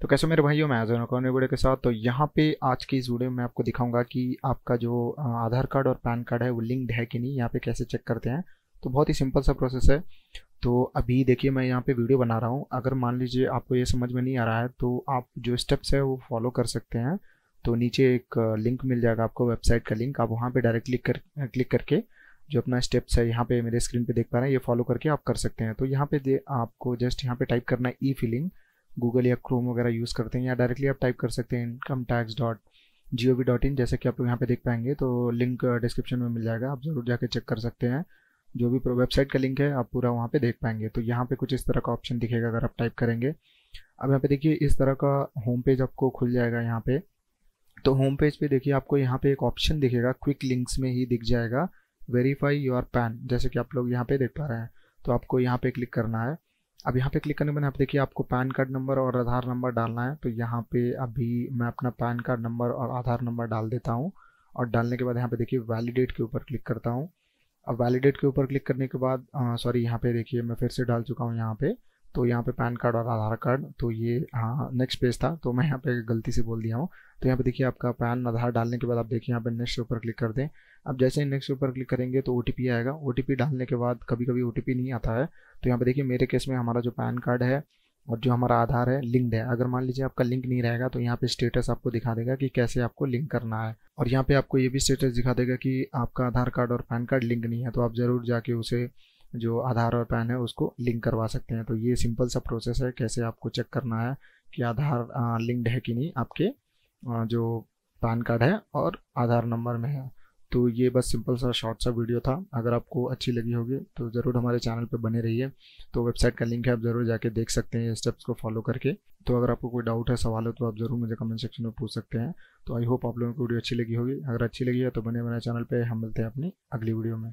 तो कैसे मेरे भाइयों मैं एजन अकाउंट वीडियो के साथ तो यहाँ पे आज की इस वीडियो में आपको दिखाऊंगा कि आपका जो आधार कार्ड और पैन कार्ड है वो लिंक्ड है कि नहीं यहाँ पे कैसे चेक करते हैं तो बहुत ही सिंपल सा प्रोसेस है तो अभी देखिए मैं यहाँ पे वीडियो बना रहा हूँ अगर मान लीजिए आपको ये समझ में नहीं आ रहा है तो आप जो स्टेप्स है वो फॉलो कर सकते हैं तो नीचे एक लिंक मिल जाएगा आपको वेबसाइट का लिंक आप वहाँ पर डायरेक्ट क्लिक कर क्लिक करके जो अपना स्टेप्स है यहाँ पे मेरे स्क्रीन पे देख पा रहे हैं ये फॉलो करके आप कर सकते हैं तो यहाँ पे आपको जस्ट यहाँ पे टाइप करना है ई फिलिंग गूगल या क्रोम वगैरह यूज़ करते हैं या डायरेक्टली आप टाइप कर सकते हैं income tax dot G O V dot in जैसे कि आप यहाँ पे देख पाएंगे तो लिंक डिस्क्रिप्शन में मिल जाएगा आप ज़रूर जाके चेक कर सकते हैं जो भी वेबसाइट का लिंक है आप पूरा वहाँ पे देख पाएंगे तो यहाँ पे कुछ इस तरह का ऑप्शन दिखेगा अगर आप टाइप करेंगे अब यहाँ पे देखिए इस तरह का होम पेज आपको खुल जाएगा यहाँ पे तो होम पेज पे देखिए आपको यहाँ पे एक ऑप्शन दिखेगा क्विक लिंक्स में ही दिख जाएगा वेरीफाई योर पैन जैसे कि आप लोग यहाँ पे देख पा रहे हैं तो आपको यहाँ पे क्लिक करना है अब यहाँ पे क्लिक करने के बाद यहाँ देखिए आपको पैन कार्ड नंबर और आधार नंबर डालना है तो यहाँ पे अभी मैं अपना पैन कार्ड नंबर और आधार नंबर डाल देता हूँ और डालने के बाद यहाँ पे देखिए वैलिडेट के ऊपर क्लिक करता हूँ अब वैलिडेट के ऊपर क्लिक करने के बाद सॉरी यहाँ पे देखिए मैं फिर से डाल चुका हूँ यहाँ पे तो यहाँ पे पैन कार्ड और आधार कार्ड तो ये हाँ नेक्स्ट पेज था तो मैं यहाँ पे गलती से बोल दिया हूँ तो यहाँ पे देखिए आपका पैन आधार डालने के बाद आप देखिए यहाँ पे नेक्स्ट ऊपर क्लिक कर दें आप जैसे ही नेक्स्ट ऊपर क्लिक करेंगे तो ओ आएगा ओ डालने के बाद कभी कभी ओ नहीं आता है तो यहाँ पर देखिए मेरे केस में हमारा जो पैन कार्ड है और जो हमारा आधार है लिंक्ड है अगर मान लीजिए आपका लिंक नहीं रहेगा तो यहाँ पे स्टेटस आपको दिखा देगा कि कैसे आपको लिंक करना है और यहाँ पे आपको ये भी स्टेटस दिखा देगा कि आपका आधार कार्ड और पैन कार्ड लिंक नहीं है तो आप ज़रूर जाके उसे जो आधार और पैन है उसको लिंक करवा सकते हैं तो ये सिंपल सा प्रोसेस है कैसे आपको चेक करना है कि आधार लिंक्ड है कि नहीं आपके जो पैन कार्ड है और आधार नंबर में है तो ये बस सिंपल सा शॉर्ट सा वीडियो था अगर आपको अच्छी लगी होगी तो ज़रूर हमारे चैनल पर बने रहिए तो वेबसाइट का लिंक है आप ज़रूर जाके देख सकते हैं स्टेप्स को फॉलो करके तो अगर आपको कोई डाउट है सवाल है तो आप ज़रूर मुझे कमेंट सेक्शन में पूछ सकते हैं तो आई होप आप लोगों को वीडियो अच्छी लगी होगी अगर अच्छी लगी है तो बने बने चैनल पर हम मिलते हैं अपनी अगली वीडियो में